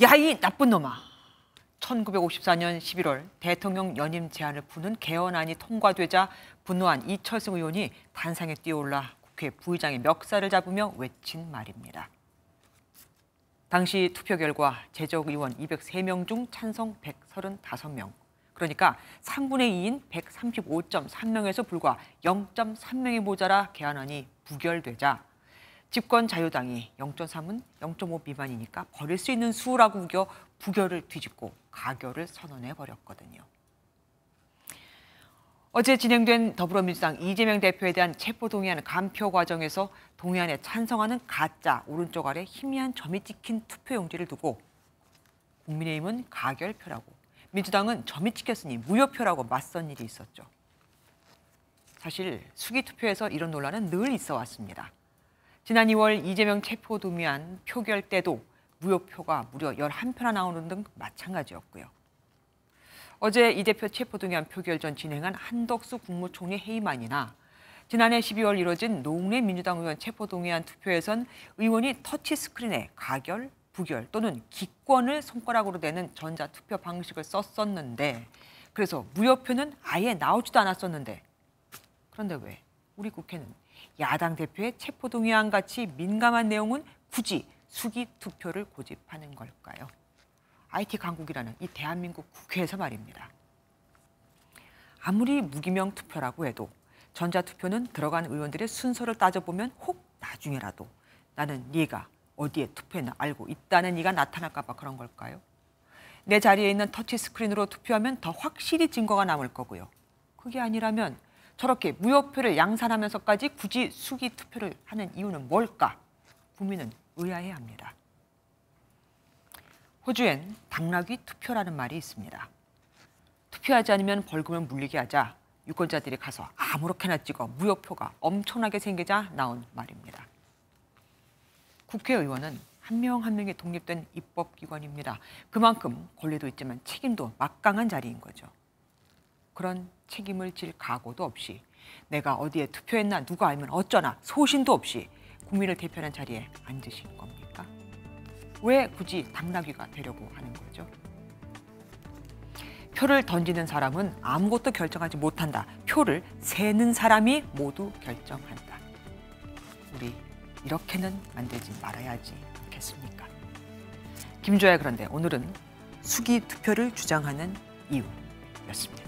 야이 나쁜 놈아. 1954년 11월 대통령 연임 제안을 푸는 개헌안이 통과되자 분노한 이철승 의원이 단상에 뛰어올라 국회 부의장의 멱살을 잡으며 외친 말입니다. 당시 투표 결과 제적 의원 203명 중 찬성 135명, 그러니까 3분의 2인 135.3명에서 불과 0.3명이 모자라 개헌안이 부결되자 집권 자유당이 0.3은 0.5 미만이니까 버릴 수 있는 수라고 우겨 부결을 뒤집고 가결을 선언해 버렸거든요. 어제 진행된 더불어민주당 이재명 대표에 대한 체포동의안 간표 과정에서 동의안에 찬성하는 가짜 오른쪽 아래 희미한 점이 찍힌 투표용지를 두고 국민의힘은 가결표라고 민주당은 점이 찍혔으니 무효표라고 맞선 일이 있었죠. 사실 수기 투표에서 이런 논란은 늘 있어 왔습니다. 지난 2월 이재명 체포동의안 표결 때도 무효표가 무려 11표나 나오는 등 마찬가지였고요. 어제 이 대표 체포동의안 표결 전 진행한 한덕수 국무총리 회의만이나 지난해 12월 이뤄진 노웅래 민주당 의원 체포동의안 투표에선 의원이 터치스크린에 가결, 부결 또는 기권을 손가락으로 내는 전자투표 방식을 썼었는데 그래서 무효표는 아예 나오지도 않았었는데 그런데 왜 우리 국회는 야당 대표의 체포동의안 같이 민감한 내용은 굳이 수기 투표를 고집하는 걸까요? IT 강국이라는 이 대한민국 국회에서 말입니다. 아무리 무기명 투표라고 해도 전자투표는 들어간 의원들의 순서를 따져보면 혹 나중에라도 나는 네가 어디에 투표했나 알고 있다는 네가 나타날까 봐 그런 걸까요? 내 자리에 있는 터치스크린으로 투표하면 더 확실히 증거가 남을 거고요. 그게 아니라면 저렇게 무효표를 양산하면서까지 굳이 수기 투표를 하는 이유는 뭘까? 국민은 의아해야 합니다. 호주엔 당락위 투표라는 말이 있습니다. 투표하지 않으면 벌금을 물리게 하자 유권자들이 가서 아무렇게나 찍어 무효표가 엄청나게 생기자 나온 말입니다. 국회의원은 한 명한 한 명이 독립된 입법기관입니다. 그만큼 권리도 있지만 책임도 막강한 자리인 거죠. 그런 책임을 질 각오도 없이 내가 어디에 투표했나 누가 알면 어쩌나 소신도 없이 국민을 대표하는 자리에 앉으신 겁니까? 왜 굳이 당나귀가 되려고 하는 거죠? 표를 던지는 사람은 아무것도 결정하지 못한다. 표를 세는 사람이 모두 결정한다. 우리 이렇게는 만들지 말아야지 않겠습니까? 김조야 그런데 오늘은 수기 투표를 주장하는 이유였습니다.